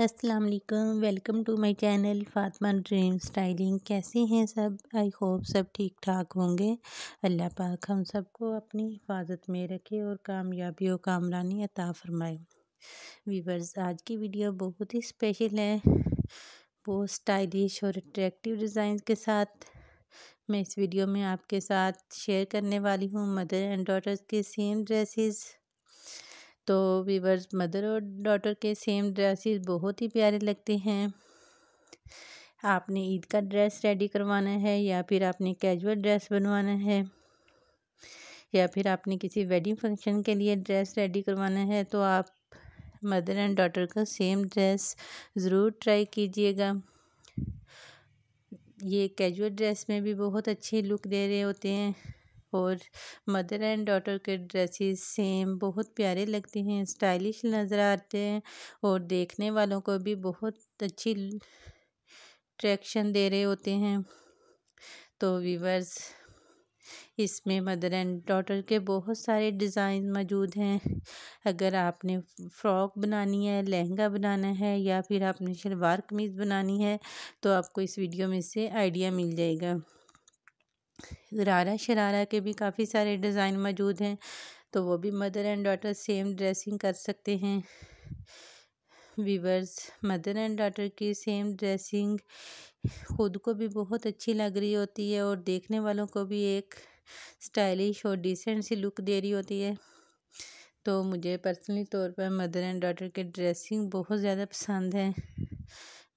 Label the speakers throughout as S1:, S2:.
S1: अस्सलाम वालेकुम welcome to my channel Fatima Dream Styling कैसे हैं सब आई होप सब ठीक ठाक होंगे अल्लाह पाक हम सबको अपनी हिफाजत में रखे और कामयाबी और कामरानी अता फरमाए वीवर्स आज की वीडियो बहुत ही स्पेशल है बहुत स्टाइलिश और अट्रैक्टिव डिज़ाइन के साथ मैं इस वीडियो में आपके साथ शेयर करने वाली हूँ मदर एंड डॉटर्स के सेम ड्रेसेस तो वीवर्स मदर और डॉटर के सेम ड्रेसेस बहुत ही प्यारे लगते हैं आपने ईद का ड्रेस रेडी करवाना है या फिर आपने कैजुअल ड्रेस बनवाना है या फिर आपने किसी वेडिंग फंक्शन के लिए ड्रेस रेडी करवाना है तो आप मदर एंड डॉटर का सेम ड्रेस ज़रूर ट्राई कीजिएगा ये कैजुअल ड्रेस में भी बहुत अच्छे लुक दे रहे होते हैं और मदर एंड डॉटर के ड्रेसेस सेम बहुत प्यारे लगते हैं स्टाइलिश नज़र आते हैं और देखने वालों को भी बहुत अच्छी ट्रैक्शन दे रहे होते हैं तो वीवर्स इसमें मदर एंड डॉटर के बहुत सारे डिज़ाइन मौजूद हैं अगर आपने फ़्रॉक बनानी है लहंगा बनाना है या फिर आपने शलवार कमीज़ बनानी है तो आपको इस वीडियो में से आइडिया मिल जाएगा ग़रारा शरारा के भी काफ़ी सारे डिज़ाइन मौजूद हैं तो वो भी mother and daughter same dressing कर सकते हैं वीवर्स मदर एंड डॉटर की सेम ड्रेसिंग खुद को भी बहुत अच्छी लग रही होती है और देखने वालों को भी एक स्टाइलिश और डिसेंट सी लुक दे रही होती है तो मुझे पर्सनली तौर पर मदर एंड डॉटर के ड्रेसिंग बहुत ज़्यादा पसंद है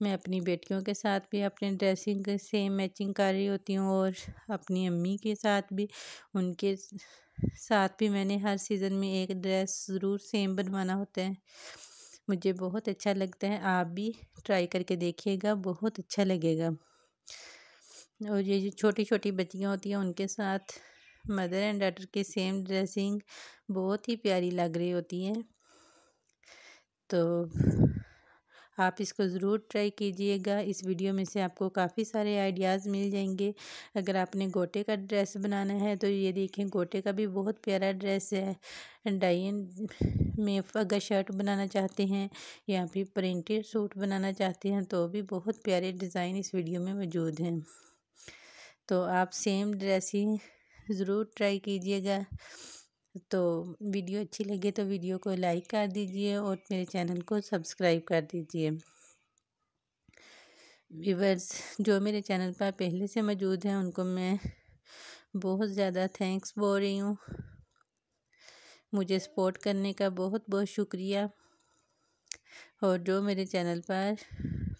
S1: मैं अपनी बेटियों के साथ भी अपने ड्रेसिंग सेम मैचिंग कर रही होती हूँ और अपनी अम्मी के साथ भी उनके साथ भी मैंने हर सीज़न में एक ड्रेस ज़रूर सेम बनवाना होता है मुझे बहुत अच्छा लगता है आप भी ट्राई करके देखिएगा बहुत अच्छा लगेगा और ये जो छोटी छोटी बच्चियाँ होती हैं उनके साथ मदर एंड डॉटर की सेम ड्रेसिंग बहुत ही प्यारी लग रही होती है तो आप इसको ज़रूर ट्राई कीजिएगा इस वीडियो में से आपको काफ़ी सारे आइडियाज़ मिल जाएंगे अगर आपने गोटे का ड्रेस बनाना है तो ये देखें गोटे का भी बहुत प्यारा ड्रेस है डाइन में अगर शर्ट बनाना चाहते हैं या फिर प्रिंटेड सूट बनाना चाहते हैं तो भी बहुत प्यारे डिज़ाइन इस वीडियो में मौजूद हैं तो आप सेम ड्रेस ही ज़रूर ट्राई कीजिएगा तो वीडियो अच्छी लगे तो वीडियो को लाइक कर दीजिए और मेरे चैनल को सब्सक्राइब कर दीजिए व्यूवर्स जो मेरे चैनल पर पहले से मौजूद हैं उनको मैं बहुत ज़्यादा थैंक्स बोल रही हूँ मुझे सपोर्ट करने का बहुत बहुत शुक्रिया और जो मेरे चैनल पर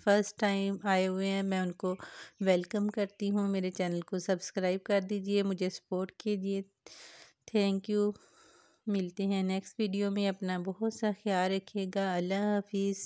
S1: फर्स्ट टाइम आए हुए हैं मैं उनको वेलकम करती हूँ मेरे चैनल को सब्सक्राइब कर दीजिए मुझे सपोर्ट कीजिए थैंक यू मिलते हैं नेक्स्ट वीडियो में अपना बहुत सा ख्याल रखिएगा अल्लाह हाफिज़